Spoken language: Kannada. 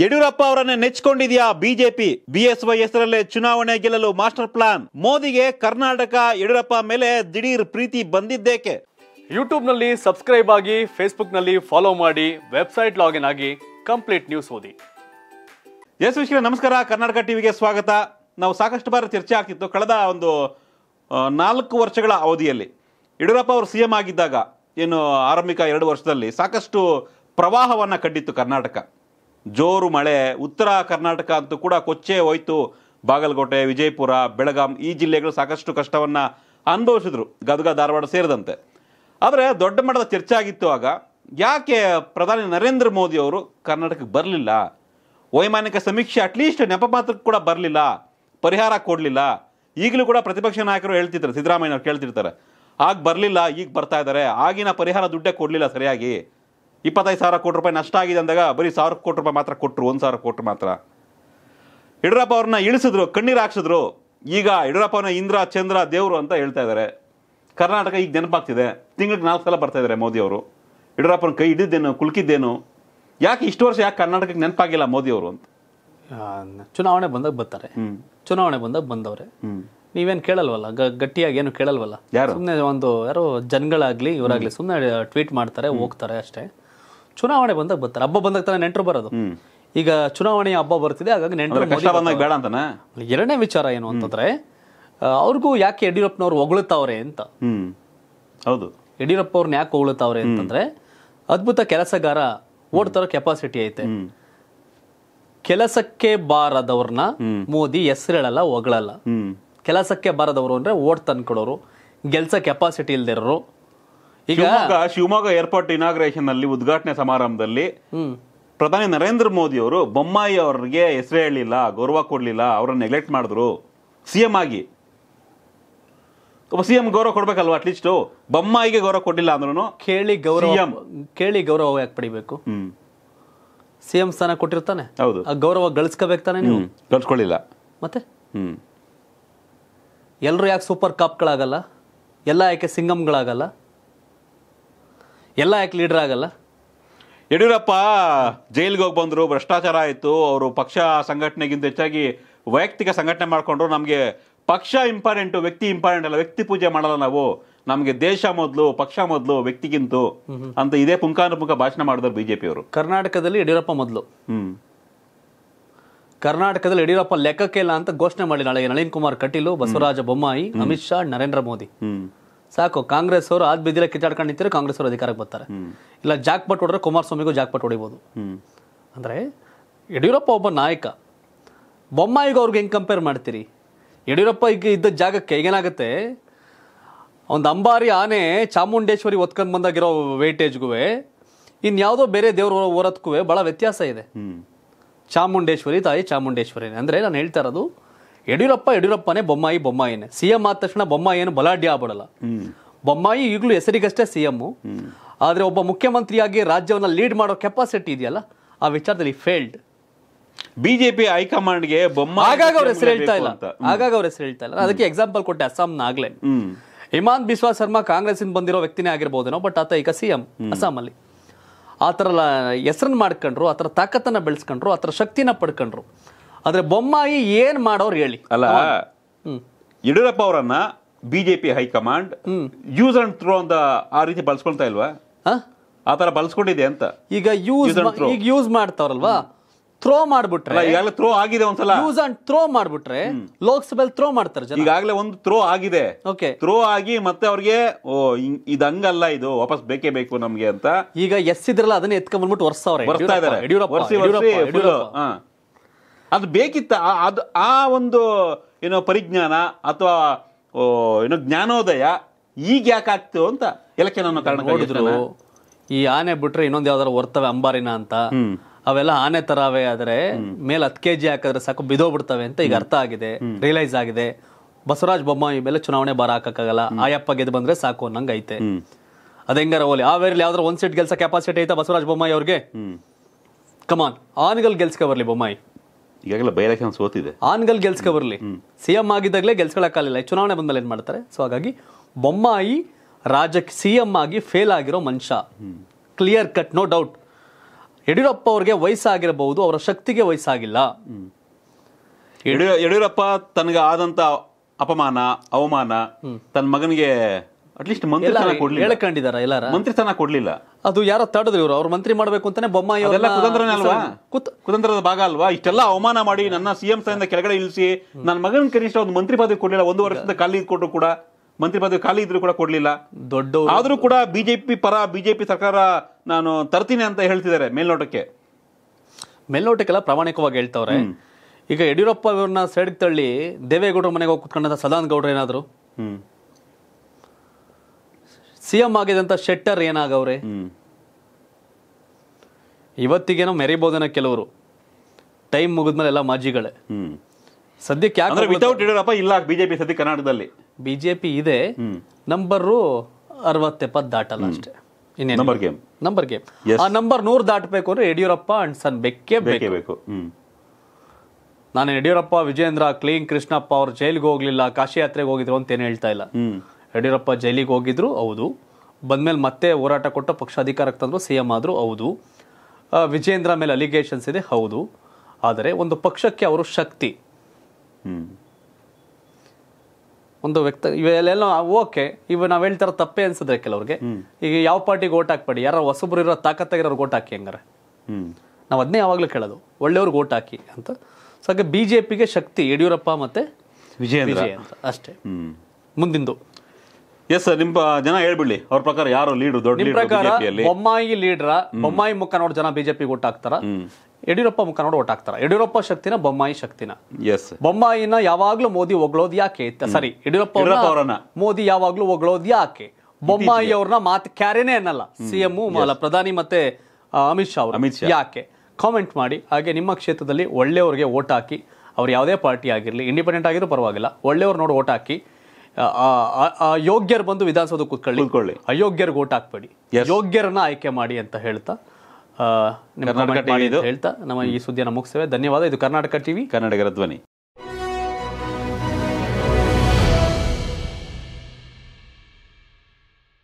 ಯಡಿಯೂರಪ್ಪ ಅವರನ್ನೇ ನೆಚ್ಚಿಕೊಂಡಿದೆಯಾ ಬಿಜೆಪಿ ಬಿಎಸ್ವೈ ಹೆಸರಲ್ಲೇ ಚುನಾವಣೆ ಗೆಲ್ಲಲು ಮಾಸ್ಟರ್ ಪ್ಲಾನ್ ಮೋದಿಗೆ ಕರ್ನಾಟಕ ಯಡಿಯೂರಪ್ಪ ಮೇಲೆ ದಿಢೀರ್ ಪ್ರೀತಿ ಬಂದಿದ್ದೇಕೆ ಯೂಟ್ಯೂಬ್ನಲ್ಲಿ ಸಬ್ಸ್ಕ್ರೈಬ್ ಆಗಿ ನಲ್ಲಿ ಫಾಲೋ ಮಾಡಿ ವೆಬ್ಸೈಟ್ ಲಾಗಿನ್ ಆಗಿ ಕಂಪ್ಲೀಟ್ ನ್ಯೂಸ್ ಓದಿ ಎಸ್ ವಿಶ್ವ ನಮಸ್ಕಾರ ಕರ್ನಾಟಕ ಟಿವಿಗೆ ಸ್ವಾಗತ ನಾವು ಸಾಕಷ್ಟು ಬಾರಿ ಚರ್ಚೆ ಆಗ್ತಿತ್ತು ಕಳೆದ ಒಂದು ನಾಲ್ಕು ವರ್ಷಗಳ ಅವಧಿಯಲ್ಲಿ ಯಡಿಯೂರಪ್ಪ ಅವರು ಸಿ ಎಂ ಆಗಿದ್ದಾಗ ಏನು ಆರಂಭಿಕ ಎರಡು ವರ್ಷದಲ್ಲಿ ಸಾಕಷ್ಟು ಪ್ರವಾಹವನ್ನು ಕಂಡಿತ್ತು ಕರ್ನಾಟಕ ಜೋರು ಮಳೆ ಉತ್ತರ ಕರ್ನಾಟಕ ಅಂತೂ ಕೂಡ ಕೊಚ್ಚೆ ಹೋಯ್ತು ಬಾಗಲಕೋಟೆ ವಿಜಯಪುರ ಬೆಳಗಾಂ ಈ ಜಿಲ್ಲೆಗಳು ಸಾಕಷ್ಟು ಕಷ್ಟವನ್ನು ಅನುಭವಿಸಿದ್ರು ಗದಗ ಧಾರವಾಡ ಸೇರಿದಂತೆ ಆದರೆ ದೊಡ್ಡ ಮಟ್ಟದ ಚರ್ಚೆ ಆಗಿತ್ತು ಆಗ ಯಾಕೆ ಪ್ರಧಾನಿ ನರೇಂದ್ರ ಮೋದಿ ಅವರು ಕರ್ನಾಟಕಕ್ಕೆ ಬರಲಿಲ್ಲ ವೈಮಾನಿಕ ಸಮೀಕ್ಷೆ ಅಟ್ಲೀಸ್ಟ್ ನೆಪ ಮಾತ್ರ ಕೂಡ ಬರಲಿಲ್ಲ ಪರಿಹಾರ ಕೊಡಲಿಲ್ಲ ಈಗಲೂ ಕೂಡ ಪ್ರತಿಪಕ್ಷ ನಾಯಕರು ಸಿದ್ದರಾಮಯ್ಯ ಅವ್ರು ಕೇಳ್ತಿರ್ತಾರೆ ಆಗ ಬರಲಿಲ್ಲ ಈಗ ಬರ್ತಾ ಇದ್ದಾರೆ ಆಗಿನ ಪರಿಹಾರ ದುಡ್ಡೇ ಕೊಡಲಿಲ್ಲ ಸರಿಯಾಗಿ ಇಪ್ಪತ್ತೈದು ಸಾವಿರ ಕೋಟಿ ರೂಪಾಯಿ ನಷ್ಟ ಆಗಿದೆ ಅಂದಾಗ ಬರೀ ಸಾವಿರ ಕೋಟಿ ರೂಪಾಯಿ ಮಾತ್ರ ಕೊಟ್ಟರು ಒಂದು ಸಾವಿರ ಕೋಟಿ ಮಾತ್ರ ಯಡಿಯೂರಪ್ಪ ಅವ್ರನ್ನ ಇಳಿಸಿದ್ರು ಕಣ್ಣೀರು ಹಾಕ್ಸಿದ್ರು ಈಗ ಯಡಿಯೂರಪ್ಪನ ಇಂದ್ರ ಚಂದ್ರ ದೇವರು ಅಂತ ಹೇಳ್ತಾ ಇದ್ದಾರೆ ಕರ್ನಾಟಕ ಈಗ ನೆನಪಾಗ್ತಿದೆ ತಿಂಗಳಿಗೆ ನಾಲ್ಕು ಸಲ ಬರ್ತಾ ಇದ್ದಾರೆ ಮೋದಿಯವರು ಯಡಿಯೂರಪ್ಪನ ಕೈ ಇಡಿದ್ದೇನು ಕುಲ್ಕಿದ್ದೇನು ಯಾಕೆ ಇಷ್ಟು ವರ್ಷ ಯಾಕೆ ಕರ್ನಾಟಕಕ್ಕೆ ನೆನಪಾಗಿಲ್ಲ ಮೋದಿಯವರು ಅಂತ ಚುನಾವಣೆ ಬಂದಾಗ ಬರ್ತಾರೆ ಚುನಾವಣೆ ಬಂದಾಗ ಬಂದವ್ರೆ ನೀವೇನು ಕೇಳಲ್ವಲ್ಲ ಗಟ್ಟಿಯಾಗಿ ಏನು ಕೇಳಲ್ವಲ್ಲ ಸುಮ್ಮನೆ ಒಂದು ಯಾರೋ ಜನಗಳಾಗಲಿ ಇವರಾಗಲಿ ಸುಮ್ಮನೆ ಟ್ವೀಟ್ ಮಾಡ್ತಾರೆ ಹೋಗ್ತಾರೆ ಅಷ್ಟೇ ಚುನಾವಣೆ ಬಂದಾಗ ಬರ್ತಾರೆ ಹಬ್ಬ ಬಂದಾಗ ತಾನೇ ನೆಂಟರು ಬರೋದು ಈಗ ಚುನಾವಣೆಯ ಹಬ್ಬ ಬರ್ತಿದೆ ಹಾಗಾಗಿ ನೆಂಟರು ಬೇಡ ಅಂತಾನೆ ಎರಡನೇ ವಿಚಾರ ಏನು ಅಂತಂದ್ರೆ ಅವ್ರಿಗೂ ಯಾಕೆ ಯಡಿಯೂರಪ್ಪನವ್ರು ಹೊಗಳುತ್ತವ್ರೆ ಅಂತ ಹೌದು ಯಡಿಯೂರಪ್ಪ ಅವ್ರನ್ನ ಯಾಕೆ ಹೊಗಳುತ್ತವ್ರೆ ಅಂತಂದ್ರೆ ಅದ್ಭುತ ಕೆಲಸಗಾರ ಓಟ್ ತರೋ ಕೆಪಾಸಿಟಿ ಐತೆ ಕೆಲಸಕ್ಕೆ ಬಾರದವ್ರನ್ನ ಮೋದಿ ಹೆಸರೇಳಲ್ಲ ಹೊಗಳಲ್ಲ ಕೆಲಸಕ್ಕೆ ಬಾರದವರು ಅಂದ್ರೆ ಓಟ್ ತಂದ್ಕೊಡೋರು ಗೆಲ್ಸ ಕೆಪಾಸಿಟಿ ಇಲ್ದಿರೋರು ಈಗ ಶಿವಮೊಗ್ಗ ಏರ್ಪೋರ್ಟ್ ಇನಾಗ್ರೇಷನ್ ಅಲ್ಲಿ ಉದ್ಘಾಟನೆ ಸಮಾರಂಭದಲ್ಲಿ ಪ್ರಧಾನಿ ನರೇಂದ್ರ ಮೋದಿ ಅವರು ಬೊಮ್ಮಾಯಿ ಅವರಿಗೆ ಹೆಸರು ಹೇಳಲಿಲ್ಲ ಗೌರವ ಕೊಡ್ಲಿಲ್ಲ ಅವ್ರನ್ನ ನೆಗ್ಲೆಕ್ಟ್ ಮಾಡಿದ್ರು ಸಿಎಂ ಆಗಿ ಸಿ ಸಿಎಂ ಗೌರವ ಕೊಡ್ಬೇಕಲ್ವಾ ಅಟ್ಲೀಸ್ಟ್ ಬೊಮ್ಮಾಯಿಗೆ ಗೌರವ ಕೊಡ್ಲಿಲ್ಲ ಅಂದ್ರೂ ಕೇಳಿ ಗೌರವ ಕೇಳಿ ಗೌರವ ಯಾಕೆ ಪಡಿಬೇಕು ಸಿಎಂ ಸ್ಥಾನ ಕೊಟ್ಟಿರ್ತಾನೆ ಹೌದು ಆ ಗೌರವ ಗಳಿಸ್ಕೋಬೇಕು ತಾನೆ ನೀವು ಗಳಿಸ್ಕೊಳ್ಳಿಲ್ಲ ಮತ್ತೆ ಎಲ್ಲರೂ ಯಾಕೆ ಸೂಪರ್ ಕಾಪ್ಗಳಾಗಲ್ಲ ಎಲ್ಲ ಯಾಕೆ ಸಿಂಗಮ್ಗಳಾಗಲ್ಲ ಎಲ್ಲ ಯಾಕೆ ಲೀಡರ್ ಆಗಲ್ಲ ಯಡಿಯೂರಪ್ಪ ಜೈಲಿಗೆ ಹೋಗಿ ಬಂದರು ಭ್ರಷ್ಟಾಚಾರ ಆಯಿತು ಅವರು ಪಕ್ಷ ಸಂಘಟನೆಗಿಂತ ಹೆಚ್ಚಾಗಿ ವೈಯಕ್ತಿಕ ಸಂಘಟನೆ ಮಾಡಿಕೊಂಡ್ರು ನಮಗೆ ಪಕ್ಷ ಇಂಪಾರ್ಟೆಂಟು ವ್ಯಕ್ತಿ ಇಂಪಾರ್ಟೆಂಟ್ ಅಲ್ಲ ವ್ಯಕ್ತಿ ಪೂಜೆ ಮಾಡಲ್ಲ ನಾವು ನಮಗೆ ದೇಶ ಮೊದಲು ಪಕ್ಷ ಮೊದಲು ವ್ಯಕ್ತಿಗಿಂತ ಅಂತ ಇದೇ ಪುಂಖಾನುಪುಂಖ ಭಾಷಣ ಮಾಡಿದ್ರು ಬಿಜೆಪಿಯವರು ಕರ್ನಾಟಕದಲ್ಲಿ ಯಡಿಯೂರಪ್ಪ ಮೊದಲು ಕರ್ನಾಟಕದಲ್ಲಿ ಯಡಿಯೂರಪ್ಪ ಲೆಕ್ಕಕ್ಕೆ ಇಲ್ಲ ಅಂತ ಘೋಷಣೆ ಮಾಡಿ ನಾಳೆ ನಳಿನ್ ಕುಮಾರ್ ಕಟೀಲು ಬಸವರಾಜ ಬೊಮ್ಮಾಯಿ ಅಮಿತ್ ಶಾ ನರೇಂದ್ರ ಮೋದಿ ಸಾಕು ಕಾಂಗ್ರೆಸ್ ಅವರು ಆದ್ ಬಿದ್ದಿಲ್ಲ ಕಿತ್ತಾಡ್ಕೊಂಡು ನಿಂತಿದ್ರೆ ಕಾಂಗ್ರೆಸ್ ಅವರು ಅಧಿಕಾರಕ್ಕೆ ಬರ್ತಾರೆ ಇಲ್ಲ ಜಾಕ್ ಪಟ್ ಹೊಡೆದ್ರೆ ಕುಮಾರಸ್ವಾಮಿಗೂ ಜಾಕ್ ಪಟ್ ಹೊಡಿಬೋದು ಅಂದರೆ ಯಡಿಯೂರಪ್ಪ ಒಬ್ಬ ನಾಯಕ ಬೊಮ್ಮಾಯಿಗೂ ಅವ್ರಿಗೆ ಹೆಂಗೆ ಕಂಪೇರ್ ಮಾಡ್ತೀರಿ ಯಡಿಯೂರಪ್ಪ ಈಗ ಇದ್ದ ಜಾಗಕ್ಕೆ ಈಗೇನಾಗುತ್ತೆ ಒಂದು ಅಂಬಾರಿ ಆನೆ ಚಾಮುಂಡೇಶ್ವರಿ ಒತ್ಕೊಂಡು ಬಂದಾಗಿರೋ ವೇಟೇಜ್ಗೂ ಇನ್ಯಾವುದೋ ಬೇರೆ ದೇವ್ರ ಓರತ್ಕೂ ಭಾಳ ವ್ಯತ್ಯಾಸ ಇದೆ ಚಾಮುಂಡೇಶ್ವರಿ ತಾಯಿ ಚಾಮುಂಡೇಶ್ವರಿ ಅಂದರೆ ನಾನು ಹೇಳ್ತಾ ಇರೋದು ಯಡಿಯೂರಪ್ಪ ಯಡಿಯೂರಪ್ಪನೇ ಬೊಮ್ಮಾಯಿ ಬೊಮ್ಮಾಯಿನೇ ಸಿಎಂ ಆದ ತಕ್ಷಣ ಬೊಮ್ಮಾಯಿ ಏನು ಬಲಾಢ್ಯ ಆಗ್ಬಿಡಲ್ಲ ಬೊಮ್ಮಾಯಿ ಈಗಲೂ ಹೆಸರಿಗಷ್ಟೇ ಸಿಎಂ ಆದರೆ ಒಬ್ಬ ಮುಖ್ಯಮಂತ್ರಿಯಾಗಿ ರಾಜ್ಯವನ್ನು ಲೀಡ್ ಮಾಡೋ ಕೆಪಾಸಿಟಿ ಇದೆಯಲ್ಲ ಆ ವಿಚಾರದಲ್ಲಿ ಫೇಲ್ಡ್ ಬಿಜೆಪಿ ಹೈಕಮಾಂಡ್ಗೆ ಆಗಾಗ ಹೆಸರು ಹೇಳ್ತಾ ಇಲ್ಲ ಆಗಾಗ ಅವ್ರ ಹೆಸರು ಹೇಳ್ತಾ ಇಲ್ಲ ಅದಕ್ಕೆ ಎಕ್ಸಾಂಪಲ್ ಕೊಟ್ಟೆ ಅಸ್ಸಾಂನ ಆಗ್ಲೇ ಹಿಮಾಂತ್ ಬಿಸ್ವಾ ಶರ್ಮಾ ಕಾಂಗ್ರೆಸ್ ಬಂದಿರೋ ವ್ಯಕ್ತಿನೇ ಆಗಿರ್ಬೋದೇನೋ ಬಟ್ ಆತ ಈಗ ಸಿಎಂ ಅಸ್ಸಾಂ ಅಲ್ಲಿ ಥರ ಹೆಸರನ್ನು ಮಾಡ್ಕೊಂಡ್ರು ಆತರ ಥರ ಬೆಳೆಸ್ಕೊಂಡ್ರು ಆತರ ಶಕ್ತಿನ ಪಡ್ಕೊಂಡ್ರು ಆದ್ರೆ ಬೊಮ್ಮಾಯಿ ಏನ್ ಮಾಡೋರು ಹೇಳಿ ಅಲ್ಲ ಯಡಿಯೂರಪ್ಪ ಅವರನ್ನ BJP high command use and throw ಅಂತ ಆ ರೀತಿ ಬಳಸ್ಕೊಳ್ತಾ ಇಲ್ವಾ ಆ ತರ ಬಳಸ್ಕೊಂಡಿದೆ ಅಂತ ಈಗ ಯೂಸ್ ಈಗ ಯೂಸ್ ಮಾಡ್ತಾವ್ರಲ್ವಾ ಥ್ರೋ ಮಾಡ್ಬಿಟ್ರೆ ಥ್ರೋ ಆಗಿದೆ ಒಂದ್ಸಲ ಯೂಸ್ ಅಂಡ್ ಥ್ರೋ ಮಾಡ್ಬಿಟ್ರೆ ಲೋಕಸಭೆಯಲ್ಲಿ ಥ್ರೋ ಮಾಡ್ತಾರೆ ಈಗಾಗಲೇ ಒಂದು ಥ್ರೋ ಆಗಿದೆ ಓಕೆ ಥ್ರೋ ಆಗಿ ಮತ್ತೆ ಅವ್ರಿಗೆ ಓ ಇದು ಹಂಗಲ್ಲ ಇದು ವಾಪಸ್ ಬೇಕೇ ಬೇಕು ನಮ್ಗೆ ಅಂತ ಈಗ ಎಸ್ ಇದ್ರಲ್ಲ ಅದನ್ನ ಎತ್ಕೊಂಡ್ಬಿಟ್ಟು ವರ್ಷ ಅವ್ರೆ ಯಡಿಯೂರಪ್ಪ ಅದು ಬೇಕಿತ್ತ ಅದು ಆ ಒಂದು ಏನೋ ಪರಿಜ್ಞಾನ ಅಥವಾ ಏನೋ ಜ್ಞಾನೋದಯ ಈಗ ಯಾಕೆ ಅಂತ ಎಲೆಕ್ಷನ್ ಕಾರಣ ಈ ಆನೆ ಬಿಟ್ರೆ ಇನ್ನೊಂದು ಯಾವ್ದಾದ್ರು ಹೊರ್ತವೆ ಅಂಬಾರಿನ ಅಂತ ಅವೆಲ್ಲ ಆನೆ ತರಾವೆ ಆದ್ರೆ ಮೇಲೆ ಹತ್ತು ಕೆಜಿ ಹಾಕಿದ್ರೆ ಸಾಕು ಬಿದೋಗ್ಬಿಡ್ತವೆ ಅಂತ ಈಗ ಅರ್ಥ ಆಗಿದೆ ರಿಯಲೈಸ್ ಆಗಿದೆ ಬಸವರಾಜ್ ಬೊಮ್ಮಾಯಿ ಮೇಲೆ ಚುನಾವಣೆ ಬಾರ ಹಾಕಕ್ಕಾಗಲ್ಲ ಆಯಪ್ಪ ಗೆದ್ದು ಬಂದ್ರೆ ಸಾಕು ಅನ್ನಂಗ್ ಐತೆ ಹೆಂಗಾರ ಹೋಲಿ ಆ ವೇರಲ್ಲಿ ಯಾವ್ದಾರು ಒಂದ್ ಸೀಟ್ ಗೆಲ್ಸ ಕೆಪಾಸಿಟಿ ಐತಾ ಬಸವರಾಜ ಬೊಮ್ಮಾಯಿ ಅವ್ರಿಗೆ ಕಮಾನ್ ಆನೆಗಲ್ ಗೆಲ್ಸ್ಕೊ ಬರ್ಲಿ ಬೊಮ್ಮಾಯಿ ಈಗಾಗಲೇ ಬೈ ಸೋತಿದೆ ಆನ್ಗಲ್ ಗೆಲ್ಸ್ಕೊ ಬರಲಿ ಸಿ ಎಂ ಆಗಿದ್ದಾಗಲೇ ಗೆಲ್ಸ್ಕೊಳಕ್ಕಾಗಲಿಲ್ಲ ಚುನಾವಣೆ ಬಂದಮೇಲೆ ಏನು ಮಾಡ್ತಾರೆ ಸೊ ಹಾಗಾಗಿ ಬೊಮ್ಮಾಯಿ ರಾಜ್ಯಕ್ಕೆ ಸಿ ಎಂ ಆಗಿ ಫೇಲ್ ಆಗಿರೋ ಮನುಷ್ಯ clear cut no doubt Yediyurappa ಅವ್ರಿಗೆ ವಯಸ್ಸಾಗಿರಬಹುದು ಅವರ ಶಕ್ತಿಗೆ ವಯಸ್ಸಾಗಿಲ್ಲ ಯಡಿಯೂರಪ್ಪ ತನಗ ಆದಂತ ಅಪಮಾನ ಅವಮಾನ ತನ್ನ ಮಗನಿಗೆ ಅಟ್ಲೀಸ್ಟ್ ಮಂತ್ರಿ ಸ್ಥಾನ ಕೊಡ್ಲಿಲ್ಲ ಹೇಳ್ಕೊಂಡಿದಾರ ಎಲ್ಲಾರ ಮಂತ್ರಿ ಸ್ಥಾನ ಕೊಡ್ಲಿಲ್ಲ ಅದು ಯಾರ ತಡದ್ರು ಇವರು ಅವ್ರ ಮಂತ್ರಿ ಮಾಡ್ಬೇಕು ಅಂತಾನೆ ಬೊಮ್ಮಾಯಿ ಕುತಂತ್ರನೇ ಅಲ್ವಾ ಕುತಂತ್ರದ ಭಾಗ ಅಲ್ವಾ ಇಷ್ಟೆಲ್ಲ ಅವಮಾನ ಮಾಡಿ ನನ್ನ ಸಿಎಂ ಸ್ಥಾನದ ಕೆಳಗಡೆ ಇಳಿಸಿ ನನ್ನ ಮಗನ ಕನಿಷ್ಠ ಒಂದು ಮಂತ್ರಿ ಪದವಿ ಕೊಡ್ಲಿಲ್ಲ ಒಂದು ವರ್ಷದ ಖಾಲಿ ಕೊಟ್ಟರು ಕೂಡ ಮಂತ್ರಿ ಪದವಿ ಖಾಲಿ ಇದ್ರು ಕೂಡ ಕೊಡ್ಲಿಲ್ಲ ದೊಡ್ಡ ಆದ್ರೂ ಕೂಡ ಬಿಜೆಪಿ ಪರ ಬಿಜೆಪಿ ಸರ್ಕಾರ ನಾನು ತರ್ತೀನಿ ಅಂತ ಹೇಳ್ತಿದ್ದಾರೆ ಮೇಲ್ನೋಟಕ್ಕೆ ಮೇಲ್ನೋಟಕ್ಕೆಲ್ಲ ಪ್ರಾಮಾಣಿಕವಾಗಿ ಹೇಳ್ತಾವ್ರೆ ಈಗ ಯಡಿಯೂರಪ್ಪ ಅವ್ರನ್ನ ಸೈಡ್ಗೆ ತಳ್ಳಿ ದೇವೇಗೌಡರ ಮನೆಗೆ ಹೋಗಿ ಕುತ್ಕೊಂಡಂತ ಸದಾನಂದ ಗೌಡ್ರ ಏನಾದ್ರು ಸಿಎಂ ಆಗಿದಂತ ಶೆಟ್ಟರ್ ಏನಾಗವ್ರೆ ಇವತ್ತಿಗೇನೋ ಮೆರಿಬೋದೇನ ಕೆಲವರು ಟೈಮ್ ಮುಗಿದ್ಮೇಲೆ ಎಲ್ಲ ಮಾಜಿಗಳೇ ಸದ್ಯಕ್ಕೆ ಯಾಕಂದ್ರೆ ವಿತೌಟ್ ಯಡಿಯೂರಪ್ಪ ಇಲ್ಲ ಬಿಜೆಪಿ ಸದ್ಯ ಕರ್ನಾಟಕದಲ್ಲಿ ಬಿಜೆಪಿ ಇದೆ ನಂಬರ್ ಅರವತ್ತೆಪ್ಪತ್ತು ದಾಟಲ್ಲ ಅಷ್ಟೇ ಇನ್ನೇನು ನಂಬರ್ ಗೇಮ್ ನಂಬರ್ ಗೇಮ್ ಆ ನಂಬರ್ ನೂರು ದಾಟಬೇಕು ಅಂದ್ರೆ ಯಡಿಯೂರಪ್ಪ ಅಂಡ್ ಸನ್ ಬೆಕ್ಕೇ ಬೇಕೇ ಬೇಕು ನಾನು ಯಡಿಯೂರಪ್ಪ ವಿಜೇಂದ್ರ ಕ್ಲೀನ್ ಕೃಷ್ಣಪ್ಪ ಅವ್ರ ಜೈಲಿಗೆ ಹೋಗ್ಲಿಲ್ಲ ಕಾಶಿ ಯಾತ್ರೆಗೆ ಹೋಗಿದ್ರು ಅಂತ ಏನು ಹೇಳ್ತಾ ಇಲ್ಲ ಯಡಿಯೂರಪ್ಪ ಜೈಲಿಗೆ ಹೋಗಿದ್ರು ಹೌದು ಬಂದಮೇಲೆ ಮತ್ತೆ ಹೋರಾಟ ಕೊಟ್ಟು ಪಕ್ಷ ಅಧಿಕಾರಕ್ಕೆ ತಂದರು ಸಿ ಎಂ ಆದರೂ ಹೌದು ವಿಜೇಂದ್ರ ಮೇಲೆ ಅಲಿಗೇಷನ್ಸ್ ಇದೆ ಹೌದು ಆದರೆ ಒಂದು ಪಕ್ಷಕ್ಕೆ ಅವರು ಶಕ್ತಿ ಒಂದು ವ್ಯಕ್ತ ಇವೆಲ್ಲ ಓಕೆ ಇವ ನಾವು ಹೇಳ್ತಾರ ತಪ್ಪೇ ಅನ್ಸಿದ್ರೆ ಕೆಲವ್ರಿಗೆ ಈಗ ಯಾವ ಪಾರ್ಟಿಗೆ ಓಟ್ ಹಾಕ್ಬೇಡಿ ಯಾರೋ ಹೊಸಬ್ರು ಇರೋ ತಾಕತ್ತಾಗಿರೋರ್ಗೆ ಓಟ್ ಹಾಕಿ ಹಂಗಾರೆ ನಾವು ಅದನ್ನೇ ಯಾವಾಗಲೂ ಕೇಳೋದು ಒಳ್ಳೆಯವ್ರಿಗೆ ಓಟ್ ಹಾಕಿ ಅಂತ ಸೊ ಹಾಗೆ ಬಿ ಶಕ್ತಿ ಯಡಿಯೂರಪ್ಪ ಮತ್ತು ವಿಜಯ ಅಷ್ಟೇ ಮುಂದಿಂದು ಎಸ್ ಜನ ಹೇಳ್ಬಿಡ್ಲಿ ಅವ್ರ ಪ್ರಕಾರ ಯಾರು ದೊಡ್ಡ ಪ್ರಕಾರ ಬೊಮ್ಮಾಯಿ ಲೀಡ್ರ ಬೊಮ್ಮಾಯಿ ಮುಖ ನೋಡಿ ಜನ ಬಿಜೆಪಿಗೆ ಓಟ್ ಹಾಕ್ತಾರ ಯಡಿಯೂರಪ್ಪ ಮುಖ ನೋಡಿ ಓಟ್ ಹಾಕ್ತಾರ ಯಡಿಯೂರಪ್ಪ ಶಕ್ತಿನ ಬೊಮ್ಮಾಯಿ ಶಕ್ತಿನ ಎಸ್ ಬೊಮ್ಮಾಯಿನ ಯಾವಾಗ್ಲೂ ಮೋದಿ ಒಗ್ಳೋದ್ ಯಾಕೆ ಸರಿ ಯಡಿಯೂರಪ್ಪ ಮೋದಿ ಯಾವಾಗ್ಲೂ ಒಗ್ಳೋದ್ ಯಾಕೆ ಬೊಮ್ಮಾಯಿ ಅವ್ರನ್ನ ಮಾತು ಕ್ಯಾರೇನೆ ಅನ್ನಲ್ಲ ಸಿಎಂ ಅಲ್ಲ ಪ್ರಧಾನಿ ಮತ್ತೆ ಅಮಿತ್ ಶಾ ಅವರು ಯಾಕೆ ಕಾಮೆಂಟ್ ಮಾಡಿ ಹಾಗೆ ನಿಮ್ಮ ಕ್ಷೇತ್ರದಲ್ಲಿ ಒಳ್ಳೆಯವ್ರಿಗೆ ಓಟ್ ಹಾಕಿ ಅವ್ರು ಯಾವುದೇ ಪಾರ್ಟಿ ಆಗಿರಲಿ ಇಂಡಿಪೆಂಡೆಂಟ್ ಆಗಿರೋ ಪರವಾಗಿಲ್ಲ ಒಳ್ಳೆಯವ್ರು ನೋಡಿ ಓಟ್ ಹಾಕಿ ಅಯೋಗ್ಯರು ಬಂದು ವಿಧಾನಸೌಧ ಕೂತ್ಕೊಳ್ಳಿ ಕೂತ್ಕೊಳ್ಳಿ ಅಯೋಗ್ಯರು ಓಟ್ ಹಾಕ್ಬೇಡಿ ಯೋಗ್ಯರನ್ನ ಆಯ್ಕೆ ಮಾಡಿ ಅಂತ ಹೇಳ್ತಾ ಹೇಳ್ತಾ ನಮ್ಮ ಈ ಸುದ್ದಿಯನ್ನು ಮುಗಿಸ್ತೇವೆ ಧನ್ಯವಾದ ಇದು ಕರ್ನಾಟಕ ಟಿವಿ ಕನ್ನಡಿಗರ ಧ್ವನಿ